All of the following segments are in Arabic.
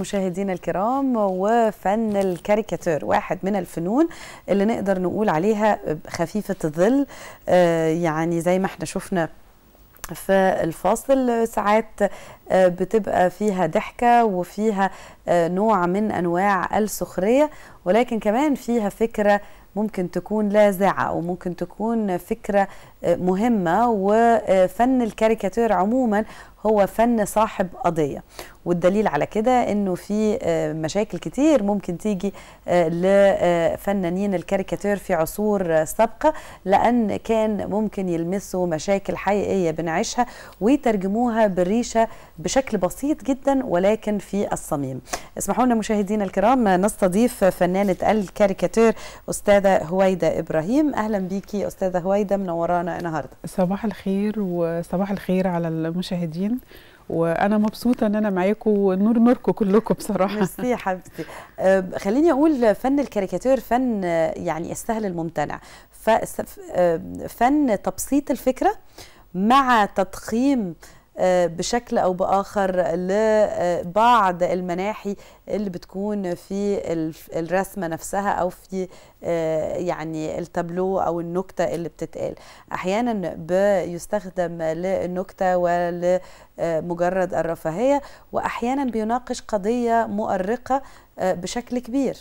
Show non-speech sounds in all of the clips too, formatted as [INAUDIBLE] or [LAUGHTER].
مشاهدينا الكرام وفن الكاريكاتير واحد من الفنون اللي نقدر نقول عليها خفيفة الظل آه، يعني زي ما احنا شفنا في الفاصل ساعات آه، بتبقى فيها ضحكه وفيها آه، نوع من انواع السخريه ولكن كمان فيها فكره ممكن تكون لاذعه وممكن تكون فكره مهمة وفن الكاريكاتير عموما هو فن صاحب قضية والدليل على كده انه في آه، مشاكل كتير ممكن تيجي آه، لفنانين الكاريكاتير في عصور سابقة لان كان ممكن يلمسوا مشاكل حقيقية بنعيشها ويترجموها بالريشة بشكل بسيط جدا ولكن في الصميم اسمحوا لنا مشاهدينا الكرام نستضيف فنانة الكاريكاتير استاذة هويدة ابراهيم اهلا بيكي استاذة هويدة منورانا إيه النهارده صباح الخير وصباح الخير على المشاهدين وانا مبسوطه ان انا معاكم ونور نوركم كلكم بصراحه ميرسي يا حبيبتي خليني اقول فن الكاريكاتير فن يعني يستاهل الممتنع فن تبسيط الفكره مع تضخيم آه، بشكل او باخر لبعض المناحي اللي بتكون في الرسمه نفسها او في آه، يعني التابلو او النكته اللي بتتقال احيانا بيستخدم للنكته ولمجرد الرفاهيه واحيانا بيناقش قضيه مؤرقه آه، بشكل كبير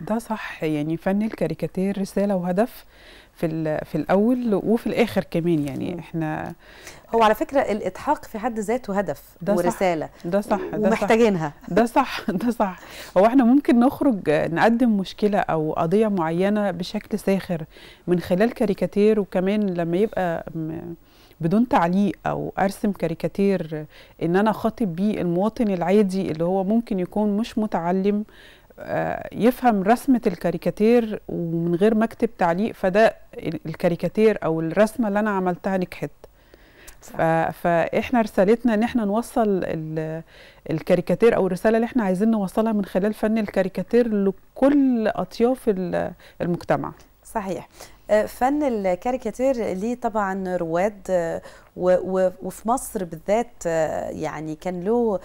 ده صح يعني فن الكاريكاتير رساله وهدف في في الاول وفي الاخر كمان يعني احنا هو على فكره الالحاق في حد ذاته هدف ده ورساله صح ده صح ده ومحتاجينها ده صح ده صح هو احنا ممكن نخرج نقدم مشكله او قضيه معينه بشكل ساخر من خلال كاريكاتير وكمان لما يبقى بدون تعليق او ارسم كاريكاتير ان انا خاطب بيه المواطن العادي اللي هو ممكن يكون مش متعلم آه، يفهم رسمة الكاريكاتير ومن غير ما اكتب تعليق فده الكاريكاتير أو الرسمة اللي أنا عملتها نجحت فاحنا رسالتنا ان احنا نوصل الكاريكاتير او الرساله اللي احنا عايزين نوصلها من خلال فن الكاريكاتير لكل اطياف المجتمع صحيح آه، فن الكاريكاتير ليه طبعا رواد آه، وفي مصر بالذات آه، يعني كان له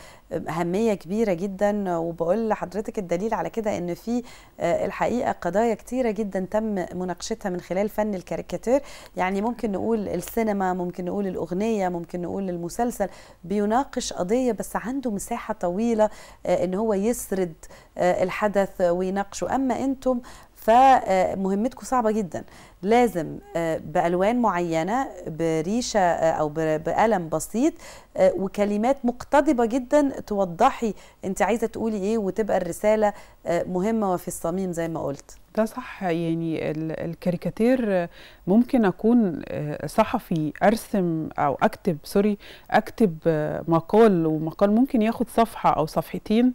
اهميه كبيره جدا وبقول لحضرتك الدليل على كده ان في الحقيقه قضايا كتيره جدا تم مناقشتها من خلال فن الكاريكاتير يعني ممكن نقول السينما ممكن نقول الاغنيه ممكن نقول المسلسل بيناقش قضيه بس عنده مساحه طويله ان هو يسرد الحدث ويناقشه اما انتم فمهمتكم آه، صعبه جدا لازم آه، بالوان معينه بريشه آه، او بقلم بسيط وكلمات مقتضبه جدا توضحي انت عايزه تقولي ايه وتبقى الرساله مهمه وفي الصميم زي ما قلت ده صح يعني الكاريكاتير ممكن اكون صحفي ارسم او اكتب سوري اكتب مقال ومقال ممكن ياخد صفحه او صفحتين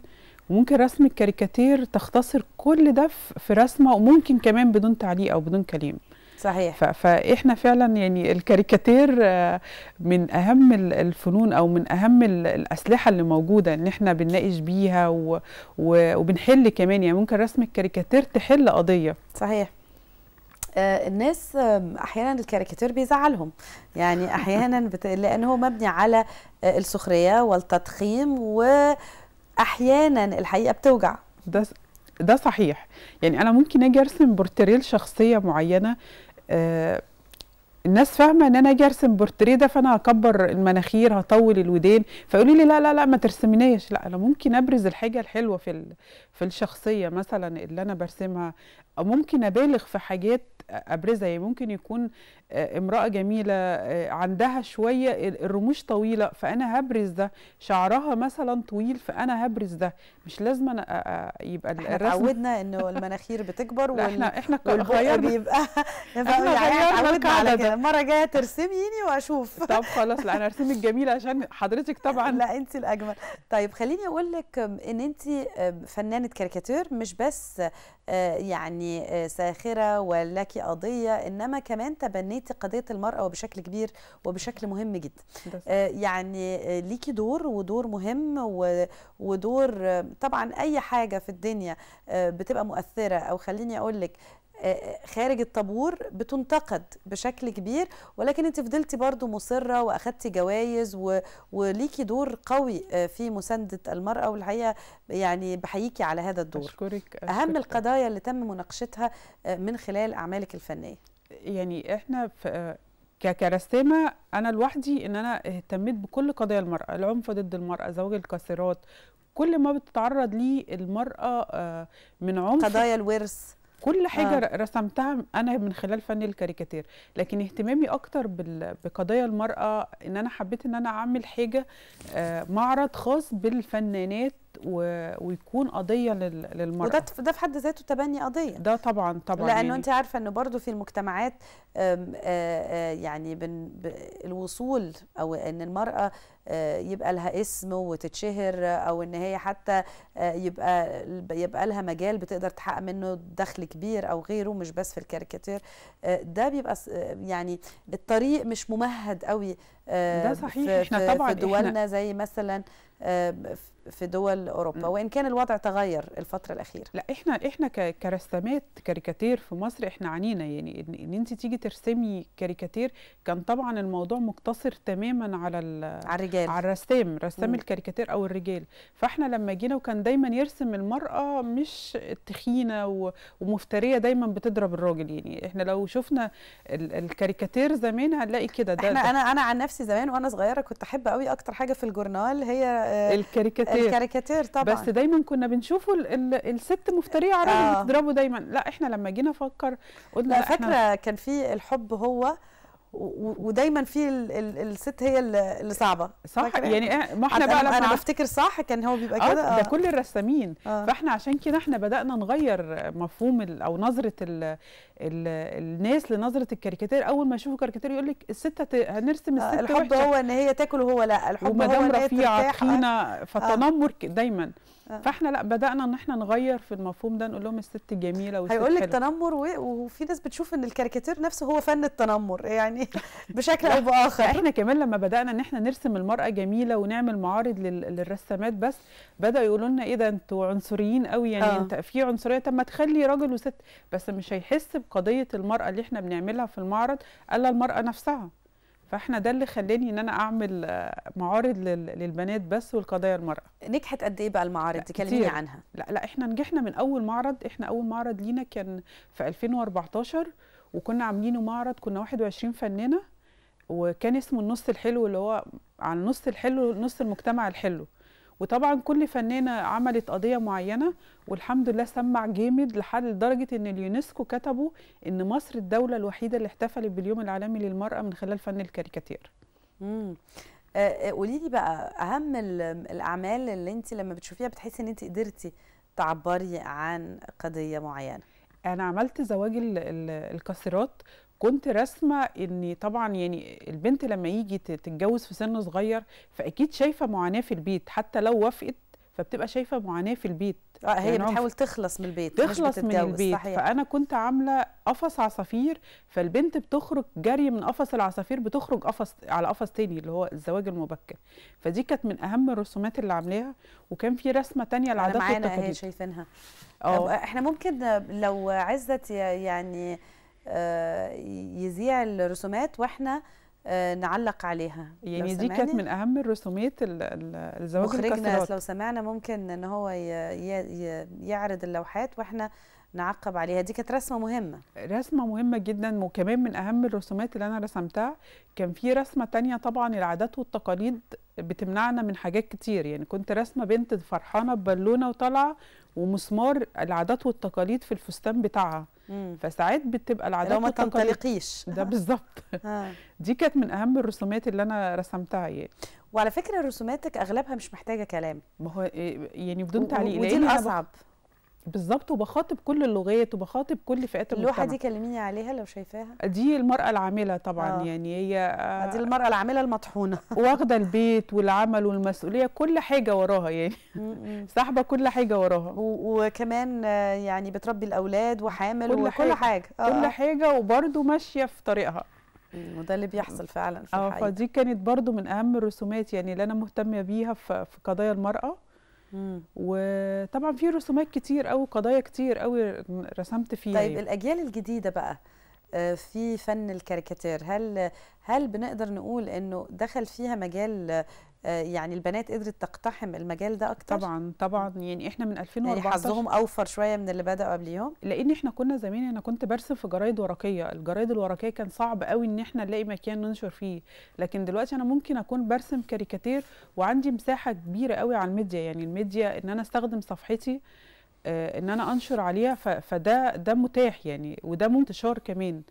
وممكن رسم الكاريكاتير تختصر كل ده في رسمه وممكن كمان بدون تعليق او بدون كلام صحيح فاحنا فعلا يعني الكاريكاتير آه، من اهم الفنون او من اهم الاسلحه اللي موجوده ان احنا بنناقش بيها وبنحل كمان يعني ممكن رسم الكاريكاتير تحل قضيه صحيح آه، الناس آه، احيانا الكاريكاتير بيزعلهم يعني احيانا بت... لانه مبني على السخريه والتضخيم و احيانا الحقيقه بتوجع ده ده صحيح يعني انا ممكن اجي ارسم بورتريه لشخصيه معينه آه الناس فاهمه ان انا اجي ارسم بورتريه ده فانا هكبر المناخير هطول الودين فيقولوا لي لا لا لا ما ترسمينيش لا انا ممكن ابرز الحاجه الحلوه في في الشخصيه مثلا اللي انا برسمها او ممكن ابالغ في حاجات ابرزها يعني ممكن يكون آه، امراه جميله آه، عندها شويه الرموش طويله فانا هبرز ده شعرها مثلا طويل فانا هبرز ده مش لازم أنا آه، يبقى الرسم اتعودنا انه المناخير بتكبر وال... احنا احنا غيرنا بيبقى [LAUGHS] احنا يعني غيرنا على كده المره الجايه ترسميني واشوف [LAUGHS] طب خلاص لا انا ارسمك جميله عشان حضرتك طبعا لا انت الاجمل طيب خليني اقول لك ان انت فنانه كاريكاتير مش بس يعني ساخره ولك قضيه انما كمان تبنيتي قضيه المراه وبشكل كبير وبشكل مهم جدا آه يعني آه، ليكي دور ودور مهم ودور آه، طبعا اي حاجه في الدنيا آه، بتبقى مؤثره او خليني أقولك آه، آه، خارج الطابور بتنتقد بشكل كبير ولكن انت فضلتي برضو مصره واخدتي جوائز وليكي دور قوي آه، في مسانده المراه والحقيقه يعني بحييكي على هذا الدور أشكرك, أشكرك اهم القضايا اللي تم مناقشتها من خلال اعمالك الفنيه يعني احنا في كرسامه انا لوحدي ان انا اهتميت بكل قضايا المراه العنف ضد المراه زواج القاصرات كل ما بتتعرض ليه المراه من عنف قضايا الورث كل حاجه آه. رسمتها انا من خلال فن الكاريكاتير لكن اهتمامي اكتر بقضايا المراه ان انا حبيت ان انا اعمل حاجه آه، معرض خاص بالفنانات و... ويكون قضيه لل... للمراه وده ده في حد ذاته تبني قضيه ده طبعا طبعا لانه يعني انت عارفه انه برضو في المجتمعات آم آم يعني بن... ب... الوصول او ان المراه يبقى لها اسم وتتشهر او ان هي حتى يبقى يبقى لها مجال بتقدر تحقق منه دخل كبير او غيره مش بس في الكاريكاتير ده بيبقى يعني الطريق مش ممهد قوي ده صحيح في احنا طبعا في دولنا زي مثلا في دول اوروبا وان كان الوضع تغير الفتره الاخيره لا احنا احنا كرسامات كاريكاتير في مصر احنا عانينا يعني ان انت تيجي ترسمي كاريكاتير كان طبعا الموضوع مقتصر تماما على على الرجال على الرسام رسام الكاريكاتير او الرجال فاحنا لما جينا وكان دايما يرسم المراه مش تخينه ومفتريه دايما بتضرب الراجل يعني احنا لو شفنا الكاريكاتير زمان هنلاقي كده ده احنا ده انا انا عن نفسي زمان وانا صغيره كنت احب قوي اكتر حاجه في الجورنال هي آه، الكاريكاتير الكاريكاتير طبعا بس دايما كنا بنشوفه الست مفتريه على راجل آه. بتضربه دايما لا احنا لما جينا فكر قلنا لا فاكره احنا... كان في الحب هو ودايما في ال ال الست هي اللي صعبه صح يعني ما احنا بقى لما انا بفتكر صح كان هو بيبقى آه، كده آه ده كل الرسامين آه. فاحنا عشان كده احنا بدانا نغير مفهوم او نظره الناس لنظره الكاريكاتير اول ما يشوفوا كاريكاتير يقول لك الست هنرسم آه، الست الحب هو ان هي تاكل وهو لا الحب هو ان هي رفيعه آه. تخينه فتنمر آه. دايما فاحنا لا بدانا ان احنا نغير في المفهوم ده نقول لهم الست جميله والست هيقول لك تنمر وفي ناس بتشوف ان الكاريكاتير نفسه هو فن التنمر يعني [LAUGHS] بشكل او باخر احنا كمان لما بدانا ان احنا نرسم المراه جميله ونعمل معارض للرسامات بس بداوا يقولوا لنا ايه ده انتوا عنصريين قوي يعني آه. انت في عنصريه طب ما تخلي راجل وست بس مش هيحس قضيه المراه اللي احنا بنعملها في المعرض الا المراه نفسها فاحنا ده اللي خلاني ان انا اعمل آه، معارض للبنات بس والقضايا المراه نجحت قد ايه بقى المعارض دي عنها لا لا احنا نجحنا من اول معرض احنا اول معرض لينا كان في 2014 وكنا عاملينه معرض كنا 21 فنانه وكان اسمه النص الحلو اللي هو عن النص الحلو نص المجتمع الحلو وطبعا كل فنانه عملت قضيه معينه والحمد لله سمع جامد لحد لدرجه ان اليونسكو كتبوا ان مصر الدوله الوحيده اللي احتفلت باليوم العالمي للمراه من خلال فن الكاريكاتير امم قولي لي بقى اهم الاعمال اللي انت لما بتشوفيها بتحسي ان انت قدرتي تعبري عن قضيه معينه انا عملت زواج الكاسرات كنت رسمه ان طبعا يعني البنت لما يجي تتجوز في سن صغير فاكيد شايفه معاناه في البيت حتى لو وافقت فبتبقى شايفه معاناه في البيت اه هي يعني بتحاول تخلص من البيت تخلص من البيت صحيح. فانا كنت عامله قفص عصافير فالبنت بتخرج جري من قفص العصافير بتخرج قفص على قفص تاني اللي هو الزواج المبكر فدي كانت من اهم الرسومات اللي عاملاها وكان في رسمه تانية العادات والتقاليد معانا شايفينها اه احنا ممكن لو عزت يعني آه، يذيع الرسومات واحنا آه، نعلق عليها يعني دي كانت من اهم الرسومات الزواج مخرجنا لو سمعنا ممكن ان هو يعرض اللوحات واحنا نعقب عليها دي كانت رسمه مهمه رسمه مهمه جدا وكمان من اهم الرسومات اللي انا رسمتها كان في رسمه تانية طبعا العادات والتقاليد بتمنعنا من حاجات كتير يعني كنت رسمه بنت فرحانه ببالونه وطالعه ومسمار العادات والتقاليد في الفستان بتاعها مم. فساعات بتبقى العادات يعني ما تنطلقيش ده بالظبط [LAUGHS] دي كانت من اهم الرسومات اللي انا رسمتها يعني وعلى فكره رسوماتك اغلبها مش محتاجه كلام ما هو إيه، يعني بدون تعليق ودي الاصعب بالظبط وبخاطب كل اللغات وبخاطب كل فئات المجتمع اللوحه دي كلميني عليها لو شايفاها دي المراه العامله طبعا آه. يعني هي آه، دي آه، المراه العامله المطحونه [LAUGHS] واخده البيت والعمل والمسؤوليه كل حاجه وراها يعني ساحبه [LAUGHS] كل حاجه وراها وكمان يعني بتربي الاولاد وحامل كل وكل حاجه, حاجة. آه. كل آه. حاجه وبرده ماشيه في طريقها وده اللي بيحصل فعلا في الحقيقه اه فدي كانت برضو من اهم الرسومات يعني اللي انا مهتمه بيها في قضايا المراه وطبعا في رسومات كتير قوي قضايا كتير قوي رسمت فيها طيب يعني. الاجيال الجديده بقى في فن الكاريكاتير هل هل بنقدر نقول انه دخل فيها مجال آه، يعني البنات قدرت تقتحم المجال ده اكتر طبعا طبعا يعني احنا من 2014 يعني حظهم اوفر شويه من اللي بداوا قبليهم لان احنا كنا زمان انا كنت برسم في جرايد ورقيه الجرايد الورقيه كان صعب قوي ان احنا نلاقي مكان ننشر فيه لكن دلوقتي انا ممكن اكون برسم كاريكاتير وعندي مساحه كبيره قوي على الميديا يعني الميديا ان انا استخدم صفحتي آه، ان انا انشر عليها فده ده متاح يعني وده منتشر كمان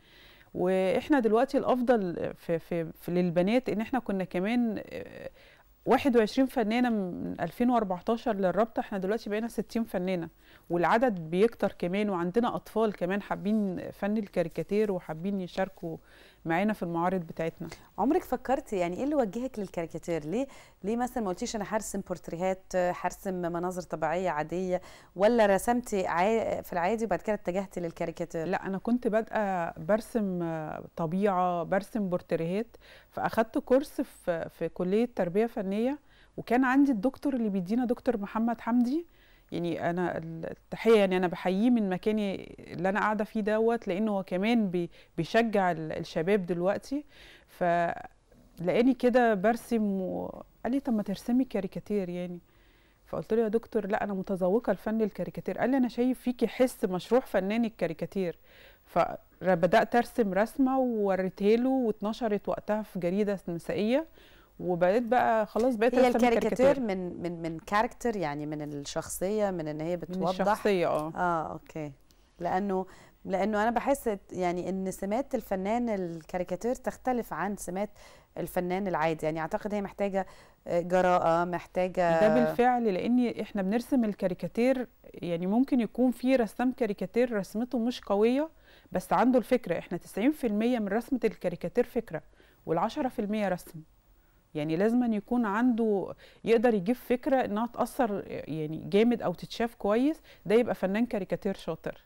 واحنا دلوقتي الافضل في, في, في للبنات ان احنا كنا كمان 21 آه، فنانه من 2014 للرابطه احنا دلوقتي بقينا 60 فنانه والعدد بيكتر كمان وعندنا اطفال كمان حابين فن الكاريكاتير وحابين يشاركوا معانا في المعارض بتاعتنا عمرك فكرتي يعني ايه اللي وجهك للكاريكاتير ليه ليه مثلا ما قلتيش انا هرسم بورتريهات هرسم مناظر طبيعيه عاديه ولا رسمتي في العادي وبعد كده اتجهتي للكاريكاتير لا انا كنت بادئه برسم طبيعه برسم بورتريهات فاخدت كورس في في كليه تربيه فنيه وكان عندي الدكتور اللي بيدينا دكتور محمد حمدي يعني انا التحيه يعني انا بحييه من مكاني اللي انا قاعده فيه دوت لانه هو كمان بيشجع الشباب دلوقتي ف لقاني كده برسم وقال لي طب ما ترسمي كاريكاتير يعني فقلت له يا دكتور لا انا متذوقه الفن الكاريكاتير قال لي انا شايف فيكي حس مشروع فنان الكاريكاتير فبدات ارسم رسمه ووريته له واتنشرت وقتها في جريده مسائيه وبقيت بقى خلاص بقيت هي الكاريكاتير من من من كاركتر يعني من الشخصيه من ان هي بتوضح من الشخصيه اه اه اوكي لانه لانه انا بحس يعني ان سمات الفنان الكاريكاتير تختلف عن سمات الفنان العادي يعني اعتقد هي محتاجه آه، جراءه محتاجه ده بالفعل لان احنا بنرسم الكاريكاتير يعني ممكن يكون في رسام كاريكاتير رسمته مش قويه بس عنده الفكره احنا 90% من رسمه الكاريكاتير فكره وال10% رسم يعني لازم أن يكون عنده يقدر يجيب فكرة انها تأثر يعني جامد او تتشاف كويس ده يبقى فنان كاريكاتير شاطر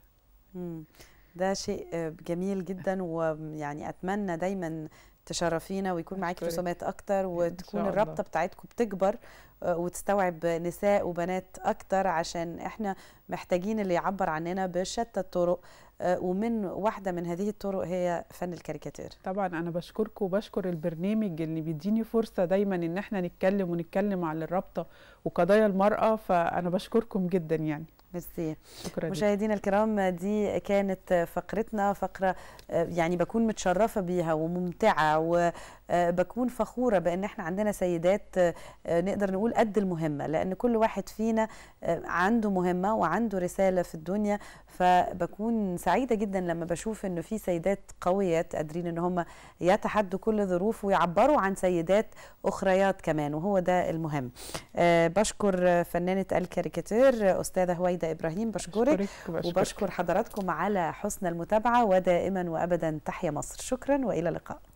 ده شيء جميل جدا ويعني اتمنى دايما تشرفينا ويكون معاكي رسومات اكتر وتكون الرابطه بتاعتكم بتكبر آه، وتستوعب نساء وبنات اكتر عشان احنا محتاجين اللي يعبر عننا بشتى الطرق آه، ومن واحده من هذه الطرق هي فن الكاريكاتير طبعا انا بشكركم وبشكر البرنامج اللي بيديني فرصه دايما ان احنا نتكلم ونتكلم عن الرابطه وقضايا المراه فانا بشكركم جدا يعني ميرسي مشاهدينا الكرام دي كانت فقرتنا فقره آه، يعني بكون متشرفه بيها وممتعه و آه، بكون فخوره بان احنا عندنا سيدات آه، نقدر نقول قد المهمه لان كل واحد فينا آه، عنده مهمه وعنده رساله في الدنيا فبكون سعيده جدا لما بشوف ان في سيدات قويات قادرين ان هم يتحدوا كل ظروف ويعبروا عن سيدات اخريات كمان وهو ده المهم بشكر فنانه الكاريكاتير استاذه هويده ابراهيم بشكرك, بشكرك وبشكر حضراتكم على حسن المتابعه ودائما وابدا تحيا مصر شكرا والى اللقاء